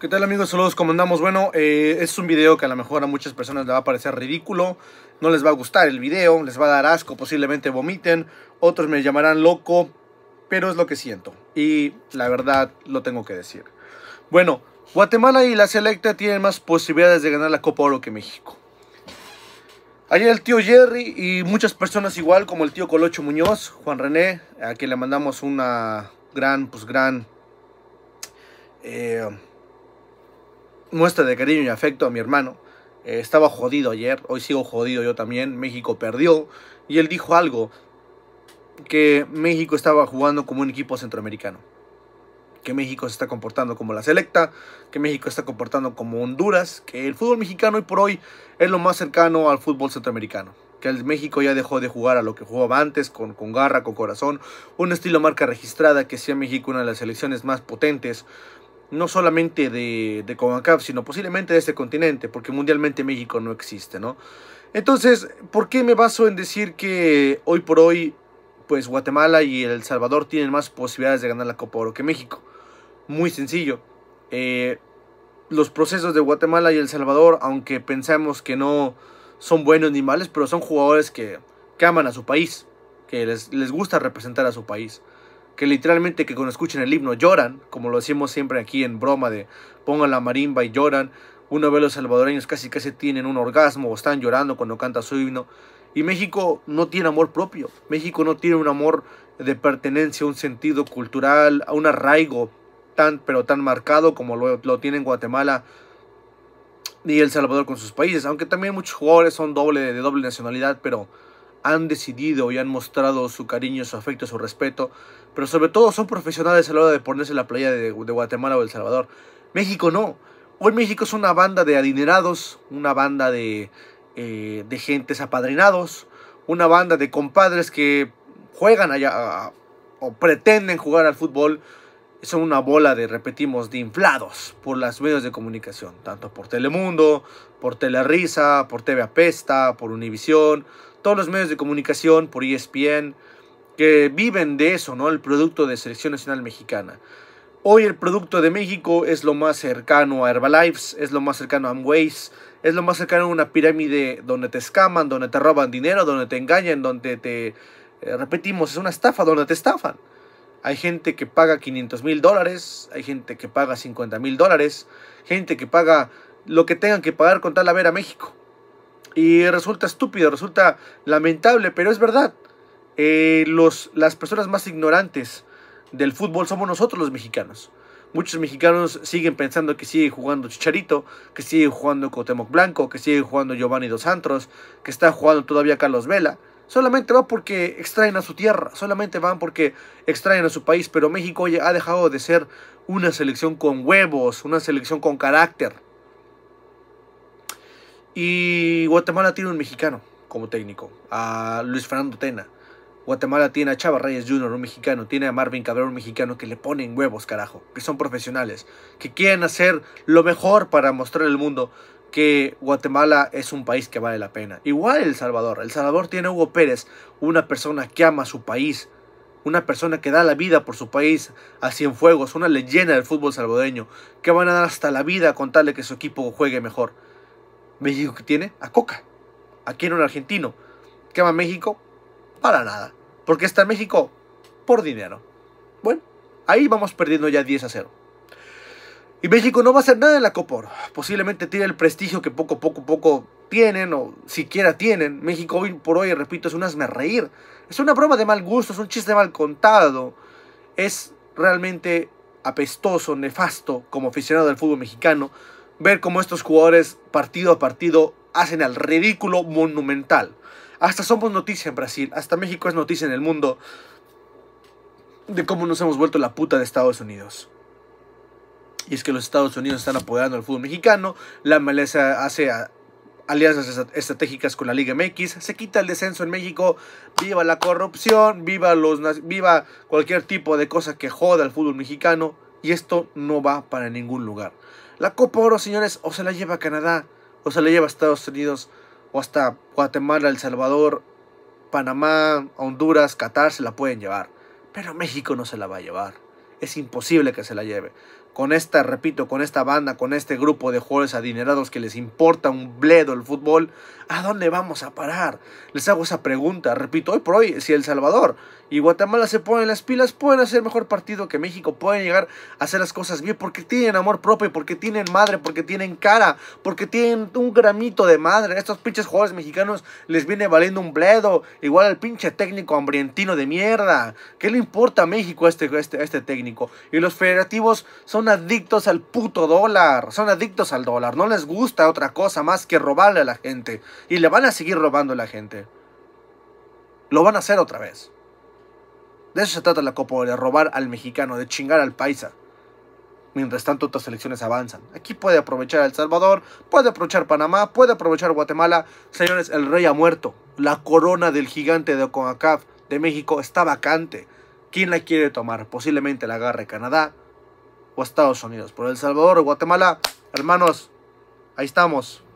¿Qué tal amigos? Saludos, ¿cómo andamos? Bueno, eh, es un video que a lo mejor a muchas personas le va a parecer ridículo, no les va a gustar el video, les va a dar asco, posiblemente vomiten, otros me llamarán loco, pero es lo que siento y la verdad lo tengo que decir. Bueno, Guatemala y la selecta tienen más posibilidades de ganar la Copa Oro que México. Ayer el tío Jerry y muchas personas igual, como el tío Colocho Muñoz, Juan René, a quien le mandamos una gran, pues gran... Eh, muestra de cariño y afecto a mi hermano. Eh, estaba jodido ayer, hoy sigo jodido yo también, México perdió y él dijo algo, que México estaba jugando como un equipo centroamericano, que México se está comportando como la selecta, que México está comportando como Honduras, que el fútbol mexicano hoy por hoy es lo más cercano al fútbol centroamericano, que el México ya dejó de jugar a lo que jugaba antes, con, con garra, con corazón, un estilo marca registrada que sea México una de las selecciones más potentes, no solamente de, de CONCACAF, sino posiblemente de este continente, porque mundialmente México no existe, ¿no? Entonces, ¿por qué me baso en decir que hoy por hoy, pues Guatemala y El Salvador tienen más posibilidades de ganar la Copa Oro que México? Muy sencillo. Eh, los procesos de Guatemala y El Salvador, aunque pensemos que no son buenos ni males, pero son jugadores que, que aman a su país, que les, les gusta representar a su país que literalmente que cuando escuchan el himno lloran, como lo decimos siempre aquí en broma de pongan la marimba y lloran. Uno ve los salvadoreños casi casi tienen un orgasmo o están llorando cuando canta su himno. Y México no tiene amor propio. México no tiene un amor de pertenencia, un sentido cultural, un arraigo tan pero tan marcado como lo, lo tiene Guatemala y El Salvador con sus países. Aunque también muchos jugadores son doble de doble nacionalidad, pero han decidido y han mostrado su cariño, su afecto, su respeto, pero sobre todo son profesionales a la hora de ponerse en la playa de, Guatemala o El Salvador. México no. Hoy México es una banda de adinerados, una banda de, eh, gentes apadrinados, una banda de compadres que juegan allá o pretenden jugar al fútbol. Son una bola de, repetimos, de inflados por las medios de comunicación, tanto por Telemundo, por Telerisa, por TV Apesta, por Univisión, todos los medios de comunicación, por ESPN, que viven de eso, ¿no? El producto de Selección Nacional Mexicana. Hoy el producto de México es lo más cercano a Herbalife, es lo más cercano a Amways, es lo más cercano a una pirámide donde te escaman, donde te roban dinero, donde te engañan, donde te... Eh, repetimos, es una estafa, donde te estafan. Hay gente que paga 500 mil dólares, hay gente que paga 50 mil dólares, gente que paga lo que tengan que pagar con tal haber a México. Y resulta estúpido, resulta lamentable, pero es verdad. Eh, los, las personas más ignorantes del fútbol somos nosotros los mexicanos. Muchos mexicanos siguen pensando que sigue jugando Chicharito, que sigue jugando Cotemoc Blanco, que sigue jugando Giovanni Dos Santos, que está jugando todavía Carlos Vela. Solamente va porque extraen a su tierra, solamente van porque extraen a su país, pero México ya ha dejado de ser una selección con huevos, una selección con carácter. Y Guatemala tiene un mexicano como técnico, a Luis Fernando Tena. Guatemala tiene a Chava Reyes Jr., un mexicano, tiene a Marvin Cabrera, un mexicano que le ponen huevos, carajo, que son profesionales, que quieren hacer lo mejor para mostrar al mundo que Guatemala es un país que vale la pena. Igual El Salvador, El Salvador tiene a Hugo Pérez, una persona que ama su país, una persona que da la vida por su país, a Cienfuegos, una leyenda del fútbol salvadoreño, que van a dar hasta la vida con tal de que su equipo juegue mejor. México que tiene a Coca. Aquí en un argentino. ¿Qué a México? Para nada. porque está en México? Por dinero. Bueno, ahí vamos perdiendo ya 10 a 0. Y México no va a hacer nada en la Copa Posiblemente tiene el prestigio que poco, poco, poco tienen o siquiera tienen. México por hoy, repito, es un asme reír. Es una broma de mal gusto, es un chiste mal contado. Es realmente apestoso, nefasto como aficionado del fútbol mexicano ver cómo estos jugadores partido a partido hacen al ridículo monumental. Hasta somos noticia en Brasil, hasta México es noticia en el mundo de cómo nos hemos vuelto la puta de Estados Unidos. Y es que los Estados Unidos están apoyando al fútbol mexicano, la MLS hace alianzas estratégicas con la Liga MX, se quita el descenso en México, viva la corrupción, viva, los, viva cualquier tipo de cosa que joda al fútbol mexicano. Y esto no va para ningún lugar. La Copa Oro, señores, o se la lleva a Canadá, o se la lleva a Estados Unidos, o hasta Guatemala, El Salvador, Panamá, Honduras, Qatar se la pueden llevar. Pero México no se la va a llevar. Es imposible que se la lleve con esta, repito, con esta banda, con este grupo de jugadores adinerados que les importa un bledo el fútbol, ¿a dónde vamos a parar? Les hago esa pregunta, repito, hoy por hoy, si El Salvador y Guatemala se ponen las pilas, pueden hacer mejor partido que México, pueden llegar a hacer las cosas bien porque tienen amor propio, porque tienen madre, porque tienen cara, porque tienen un gramito de madre. A estos pinches jugadores mexicanos les viene valiendo un bledo, igual al pinche técnico hambrientino de mierda. ¿Qué le importa a México este, este, este técnico? Y los federativos son adictos al puto dólar, son adictos al dólar, no les gusta otra cosa más que robarle a la gente y le van a seguir robando a la gente. Lo van a hacer otra vez. De eso se trata la Copa de robar al mexicano, de chingar al paisa. Mientras tanto otras elecciones avanzan. Aquí puede aprovechar El Salvador, puede aprovechar Panamá, puede aprovechar Guatemala. Señores, el rey ha muerto. La corona del gigante de oconacaf de México está vacante. ¿Quién la quiere tomar? Posiblemente la agarre Canadá, o Estados Unidos. Por El Salvador o Guatemala, hermanos, ahí estamos.